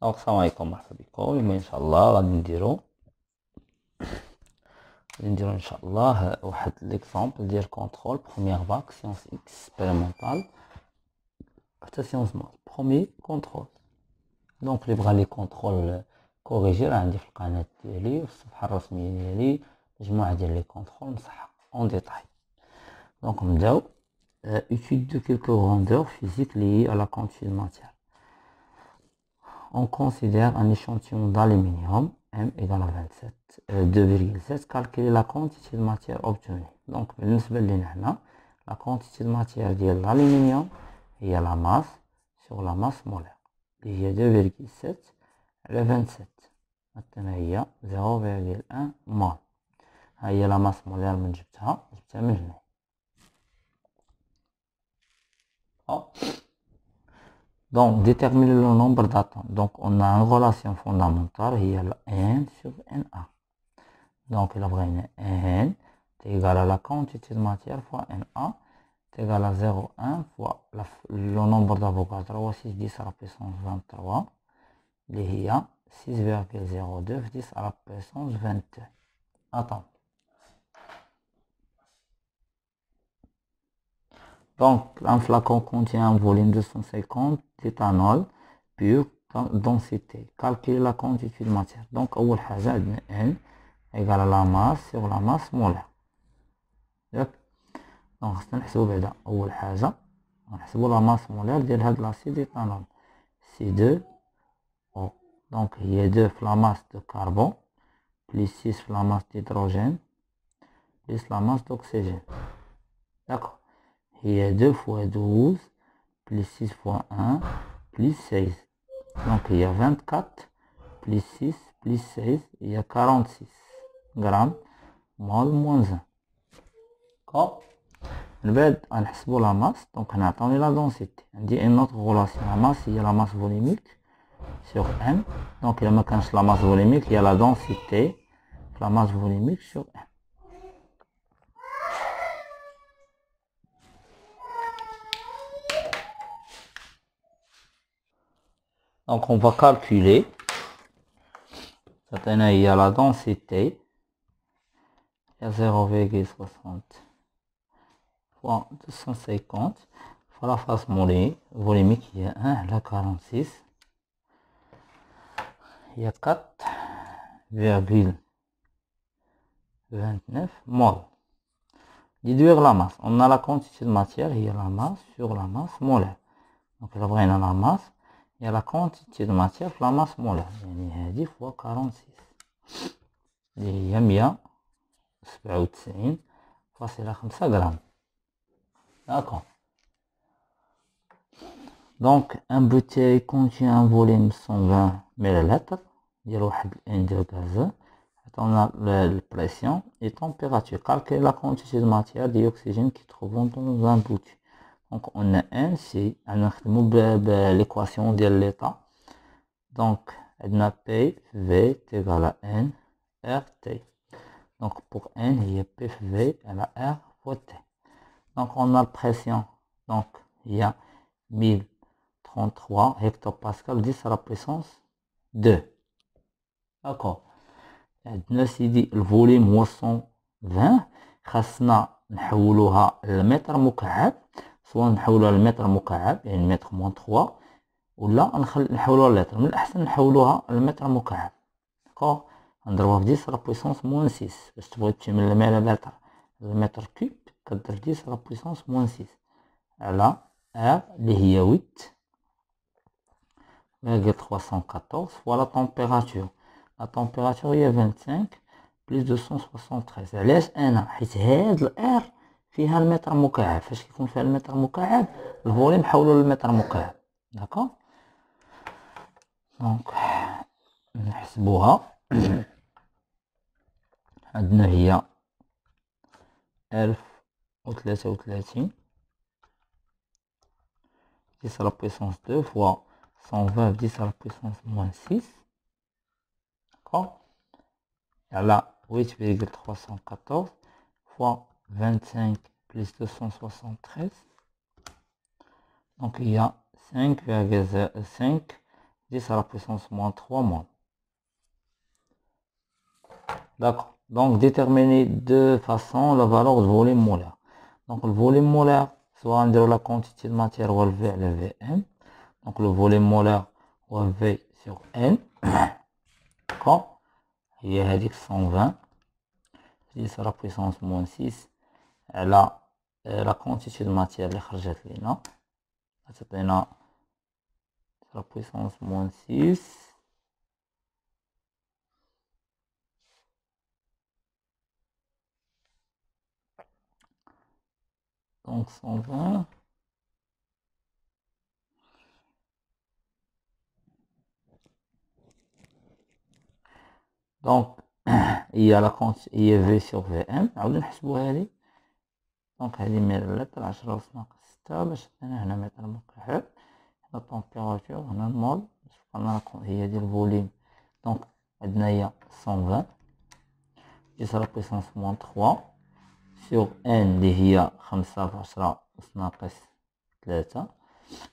Donc ça va être comme ça, l'exemple, contrôle, première vague, science expérimentale, premier contrôle. Donc les contrôles corrigés, les contrôles en détail. Donc euh, étude de quelques rondeurs physiques liées à la matière on considère un échantillon d'aluminium, M et dans à 2,7, calculer la quantité de matière obtenue. Donc, hein, la quantité de matière de l'aluminium est la masse sur la masse molaire. Il y a 2,7, le 27. Maintenant, il y a 0,1 mol. هي hein, la masse molaire من جبتها جبتها من donc, déterminer le nombre d'atomes. Donc, on a une relation fondamentale, il y a le n sur Na. Donc, il y a n est égal à la quantité de matière fois Na, est égal à 0,1 fois le nombre d'avocats, 3, 6, 10 à la puissance 23, il y a 6,02 10 à la puissance 22. Attends. Donc, un flacon contient un volume de 150 d'éthanol pure densité. Calculer la quantité de matière. Donc, N égale à la masse sur la masse molaire. Yep. Donc, c'est un peu de pour la masse molaire de l'acide d'éthanol. C2O. Donc, il y a 2 masse de carbone plus 6 fois la masse d'hydrogène plus la masse d'oxygène. D'accord. Il y a 2 fois 12 plus 6 fois 1, plus 16. Donc il y a 24 plus 6 plus 16, il y a 46 grammes moins 1. on va la masse, donc on attendait la densité. On dit une autre relation, la masse, il y a la masse volumique sur M. Donc il y a la masse volumique, il y a la densité, la masse volumique sur M. Donc on va calculer. il y a la densité. Il y a 0,60 fois 250 fois la face molaire volumique il y a 1 la 46 il y a 4,29 mol déduire la masse on a la quantité de matière il y a la masse sur la masse molaire donc là on a la masse il y a la quantité de matière la masse molaire. Il y a 10 fois 46. Il y a 197 fois 5 grammes. D'accord. Donc, un bouteille contient un volume 120 ml. Il y a gaz. On a la pression et température. Calculer la quantité de matière d'oxygène qui trouvent dans un bouteille. Donc on a n c'est l'équation de l'état. Donc on a P V t égale à n RT. Donc pour n il y a P V à R fois T. Donc on a pression. Donc il y a 1033 hectopascal 10 à la puissance 2. D'accord. عندنا سيدي الفوليم هو 120 خاصنا نحولوها لمتر سواء نحولوها لمتر مكعب يعني متر موان تخوا ولا نحولوها لتر من الاحسن نحولوها لمتر مكعب داكوغ نضربوها في ديس على بويسونس موان سيس باش تبغي من على لتر المتر كوب كدير ديس على بويسونس موان سيس على ار اللي هي ويت virgule تخواسون fois la température لا température هي فانتسانك بليس دو سون 173 علاش انا حيت هاد الار فيها المتر مكعب فاش كيكون فيها المتر مكعب الفوليم حولو للمتر مكعب داكوغ دونك نحسبوها عندنا هي ألف وثلاثة وثلاثين ديس على بويسونس دو فوا سون فان ديس على بويسونس موان سيس داكوغ على ويت فيرغول تخوا سون كاتورز فوا 25 plus 273. Donc il y a 5, 5, 10 à la puissance moins 3 moins. D'accord. Donc déterminer de façon la valeur du volume molaire. Donc le volume molaire, soit on la quantité de matière relevée à la Vm. Donc le volume molaire relevé sur N. Quand Il y a 120. 10 à la puissance moins 6 à la quantité de matière qui est sortie de l'île. On va la puissance moins 6. Donc, 120. Donc, il y a la quantité V sur Vm. On va le calculer. دونك هادي لتر عشرة أوس ناقص ستة باش عندنا هنا متر مكعب هنا الطومبيراتور هنا المول باش راكم هي ديال الفوليم دونك عندنا هي فان ديس لا بويسونس موان تخوا سيغ ان لي هي خمسة في عشرة أوس ناقص تلاتة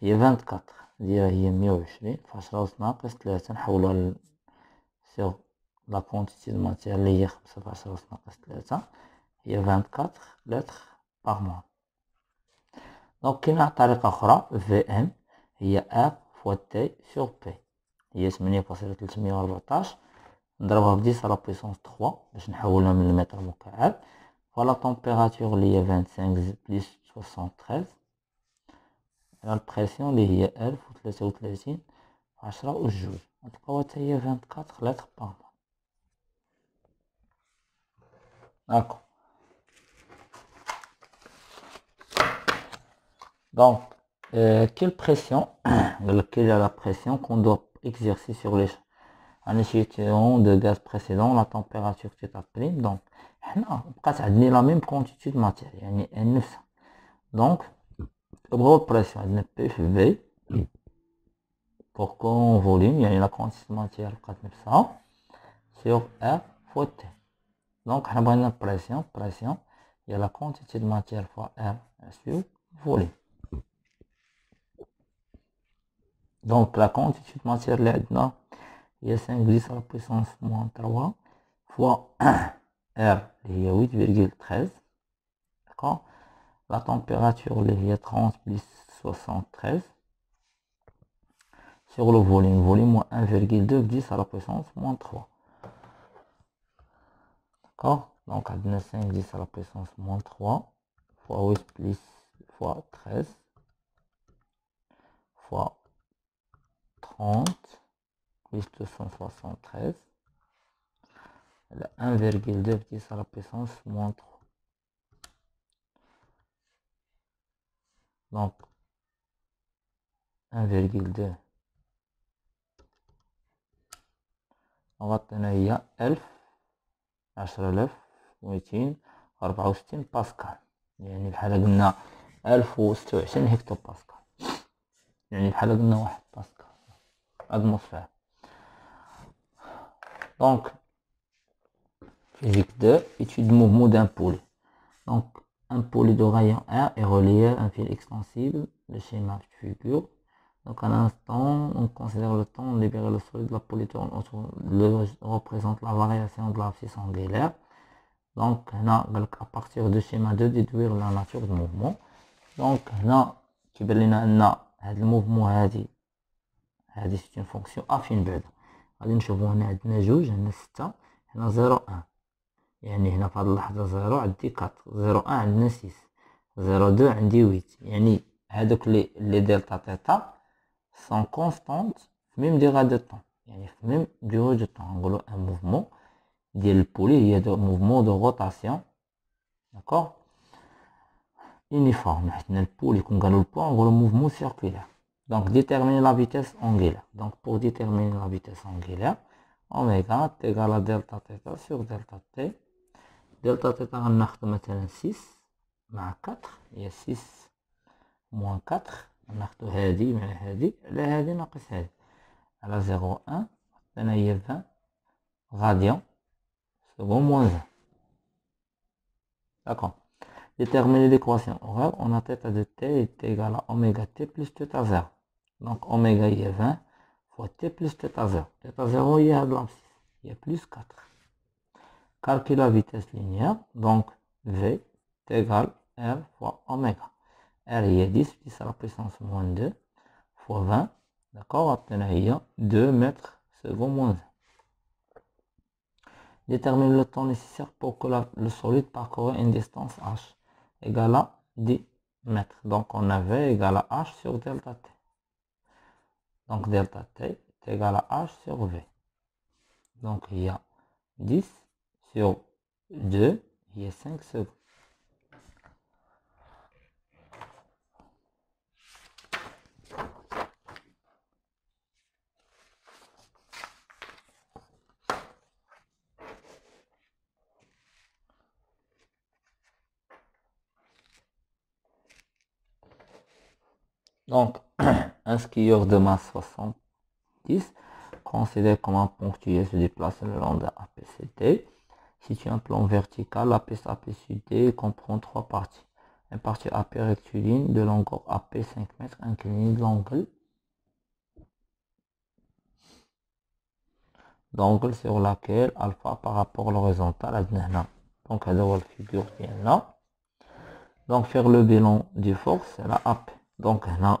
هي 24 ديالها هي مية وعشرين في عشرة أوس ناقص تلاتة نحولها ل سيغ لا كونتيتي دو الماتير لي هي خمسة في عشرة أوس ناقص تلاتة هي 24 لاتر mois. Donc, il n'y a une autre façon, Vm, il y a fois T sur P. Il est ce menu pour cette semaine tâche. On va 10 à la puissance 3, je n'ai pas le millimètre mettre Voilà la température, il y 25 plus 73. la pression, il y a 11, ou 13, ou 13, ou 24 lettres par mois. D'accord. Donc, euh, quelle pression, quelle est la pression qu'on doit exercer sur les un échantillon de gaz précédent, la température prime. Donc, eh on a la même quantité de matière, il y a N900. Donc, la pression, V pour qu'on volume, il y a la quantité de matière 4900 sur R fois T. Donc, on a une pression, pression, il y a la quantité de matière fois R sur volume. Donc la quantité de matière il y 5 10 à la puissance moins 3 fois 1 R y a 8,13 d'accord la température y a 30 plus 73 sur le volume volume moins 1,2 10 à la puissance moins 3 d'accord donc à 5 10 à la puissance moins 3 fois 8 plus fois 13 fois 30 plus 273 1,2 10 à la puissance moins 3 donc 1,2 غطينا هي ألف عشرة آلاف وميتين أربعة وستين باسكال يعني بحال قلنا ألف وستة وعشرين هكتو باسكال يعني بحال قلنا واحد باسكال atmosphère. Donc, physique 2, étude mouvement d'un pôle. Donc, un pôle de rayon R est relié à un fil extensible, le schéma figure. Donc, à l'instant, on considère le temps libéré le solide de la polyton on le représente la variation de la l'abscisse angulaire. Donc, à partir du schéma 2, déduire la nature du mouvement. Donc, là, qui le mouvement, سيت اون فونكسيون ا فين غادي نشوفو هنا عندنا جوج هنا ستة هنا زيرو ان يعني هنا في هاد اللحظة زيرو عندي كات زيرو ان عندنا سيس زيرو دو عندي ويت يعني هادوك لي لي دلتا تيتا سون كونستونت في ميم دي دو طون يعني في ميم ديغو دو طون نقولو ان موفمون ديال البولي هي دو موفمون دو غوطاسيون داكوغ اونيفورم حيت البول يكون قالو البوان نقولو موفمون سيركيلار Donc, déterminer la vitesse angulaire. Donc, pour déterminer la vitesse angulaire, oméga est égal à delta θ sur delta t. Delta θ, on a maintenant 6, 4, il y a 6 moins 4, on a هذه من هذه على هذه ناقص هذه على 0 1 on a 20 radians, second moins 1. D'accord. Déterminer l'équation horaire, on a θ de t est égal à oméga t plus θ0. Donc oméga est 20 fois t plus θ0. θ0 il y Il y plus 4. Calcule la vitesse linéaire. Donc V est égal à R fois oméga. R est 10, 10 à la puissance moins 2 fois 20. D'accord On 2 mètres secondes moins 1. Détermine le temps nécessaire pour que le solide parcourt une distance h égale à 10 mètres. Donc on a V égale à h sur delta t. Donc delta t est égal à h sur v. Donc il y a 10 sur 2, il y a 5 secondes. Donc, un skieur de masse 70 considère comment ponctuer se déplace le long d'un APCD. Si tu as un plan vertical, la piste APCD comprend trois parties. Une partie AP rectiligne de longueur AP 5 mètres inclinée de l'angle. D'angle sur laquelle alpha par rapport à l'horizontale à Donc, à la figure là. Donc, faire le bilan du force c'est la AP. Donc, là,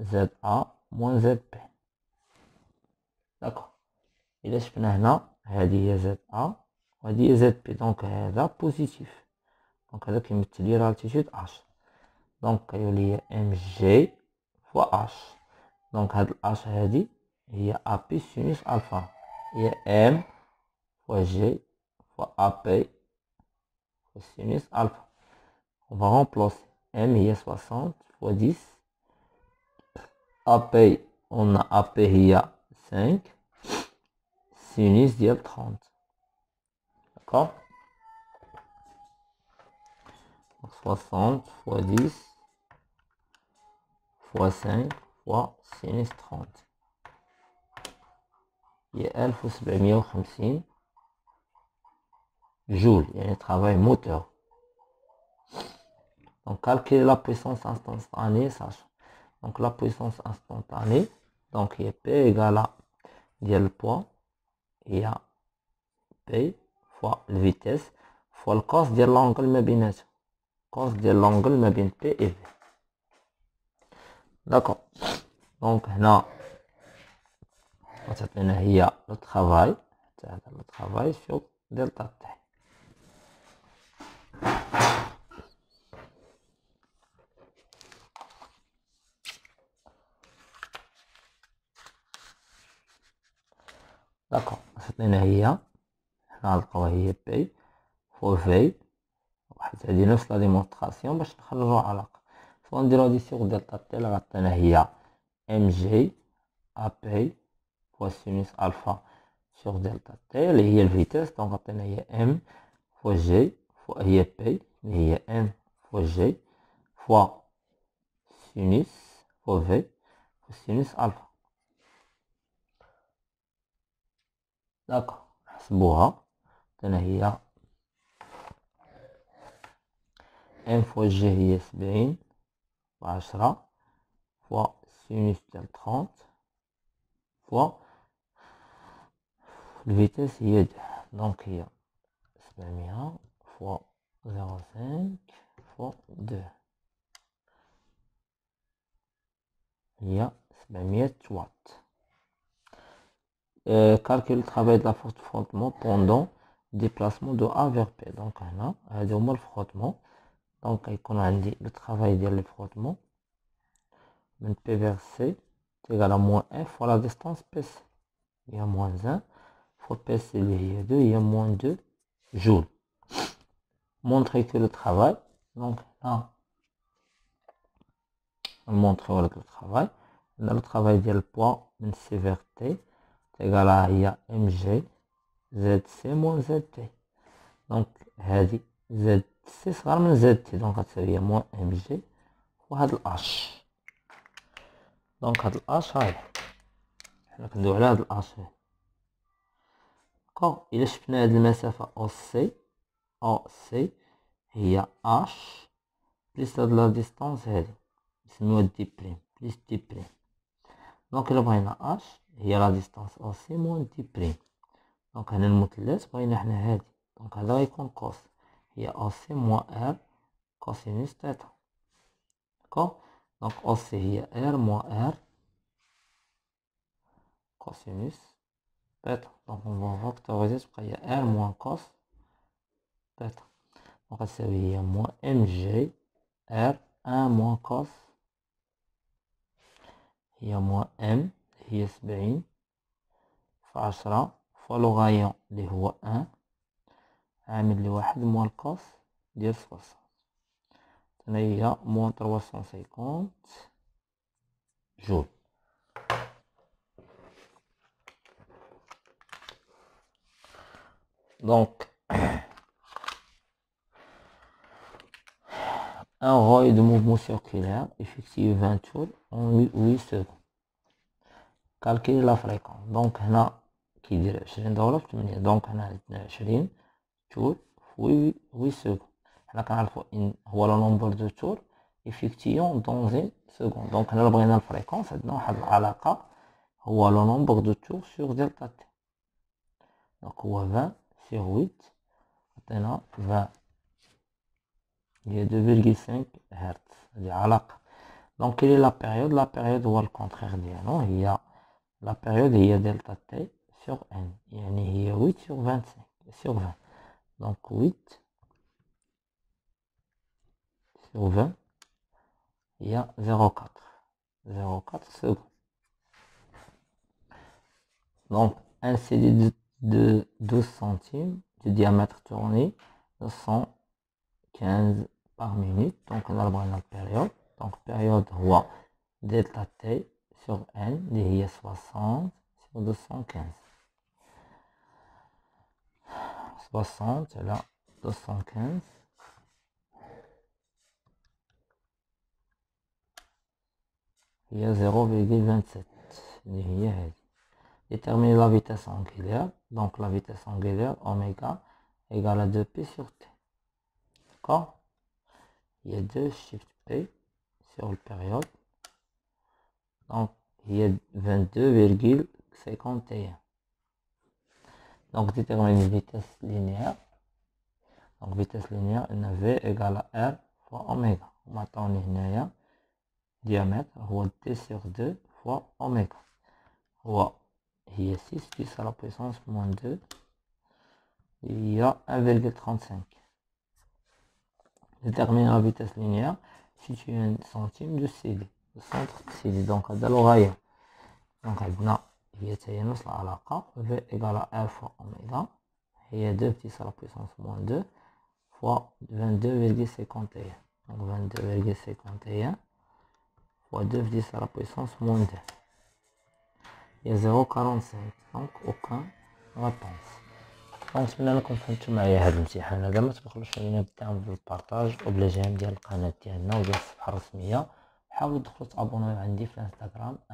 ZA moins ZP. D'accord. Il est ce là, il ZA, il ZP. Donc, il a positif. Donc, il y a l'altitude H. Donc, il y a MG fois H. Donc, il dit, il y a AP sinus alpha. Il y a M fois G fois AP fois sinus alpha. On va remplacer M, il y a 60 fois 10. API, on a API à 5, sinus 30. D'accord 60 fois 10 fois 5 fois sinus 30 il 1750 ben, a un travail moteur donc calculez la puissance instantanée ça donc la puissance instantanée donc il y a P égale à le poids il y a P fois vitesse fois le cos de l'angle ما cos de l'angle ما P et V d'accord donc هنا cette هي travail le travail sur delta T. delta داكو صيفط هي حنا غنلقاوها هي بي في واحد عندنا نفس لا ديمونستراسيون باش نخرجو علاقة سوا نديرو سيغ ديال طابتيل غتعطينا هي ام جي ا بي فوا سينوس الفا سيغ دلتا تي اللي هي الفيتاس دونك عطينا هي ام فوا جي فوا هي بي اللي هي ام فوا جي فوا سينوس فوا في فوا سينوس الفا داكا نحسبوها تانا هي ان فوا جي هي سبعين بعشرة فوا سينوس تاع تخونت فوا الفيتاس هي دو دونك هي سبعمية فوا زيرو cinq فوا دو هي سبعمية واط euh, le le travail de la force de frottement pendant le déplacement de A vers P. Donc, on a le frottement. Donc, on a le travail le frottement. P vers C est égal à moins F fois la distance PC. Il y a moins 1 fois PC, il y a 2, il y a moins 2 joules. Montrer que le travail, donc là, on montre le travail. le travail du poids, une vers تيقالها هي ام جي زد سي موان زد تي دونك هادي زد سي صغر من زد تي دونك غتساوي موان ام جي وهاد الاش دونك هاد الاش هاي حنا كندويو على هاد الاش هاي دونك الا شفنا هاد المسافه او سي او سي هي اش بليس هاد لا ديستونس هادي نسميوها دي بريم بليس دي بريم دونك الا بغينا اش هي لا ديستانس او سي موان دي بريم دونك هنا المثلث بغينا حنا هادي دونك هذا غيكون كوس هي او سي موان ار كوسينوس تيتا دكو دونك او سي هي ار موان ار كوسينوس تيتا دونك اون فوا فاكتوريزي تبقى هي ار موان كوس تيتا دونك غتساوي هي موان ام جي ار ان موان كوس هي موان ام هي سبعين في عشرة فلغاية اللي هو أن عامل لواحد موال منقص ديال سوسة هي موان تروسون سيكونت جول دونك un rôle de mouvement circulaire effective 20 tours en 8 secondes. calculer la fréquence. Donc, on qui donc on a 8 secondes. a quand le nombre de tours effectuant dans une seconde. Donc, a la fréquence, on a le nombre de tours sur delta t. Donc, on a 20 sur 8, 20. Il 2,5 hertz. Donc, quelle est la période La période ou le contraire, non Il y a la période delta t sur n, n يعني هي 8 sur 25 sur 20 Donc, 8 sur 20 a 0.4 0.4 secondes. Donc, un CD de 12 centimes du diamètre tourné 115 par minute donc on a la période donc période roi delta t sur n y a 60 sur 215 60 là, 215 il 0,27 a 0,27 N. déterminer la vitesse angulaire donc la vitesse angulaire oméga égale à 2p sur t d'accord il y a 2 shift p sur le période donc, il est a 22,51. Donc, déterminer vitesse linéaire. Donc, vitesse linéaire, on V égale à R fois oméga. Maintenant, linéaire diamètre, هو T sur 2 fois oméga. هو هي 6, 10 à la puissance moins 2. Il y a 1,35. Déterminer la vitesse linéaire, si tu es un centime de CD. السنتر التأكسيدي دونك هذا لوغايا دونك عندنا هي تاهي نفس العلاقة في إيكالا فوا أوميغا هي دو بتي سا لابويسونس موان دو فوا فانتدو فيرغي سيكونتيان دونك فانتدو فيرغي سيكونتيان فوا دو بتي سا لابويسونس موان دو هي زيرو سانت دونك أوكان غابونس كنتمنى انكم فهمتوا معايا هذا الامتحان هذا ما تبخلوش علينا بالدعم بالبارطاج وبالاجهام ديال القناه ديالنا وديال الصفحه الرسميه حاولوا تدخلوا تابونوا عندي في الانستغرام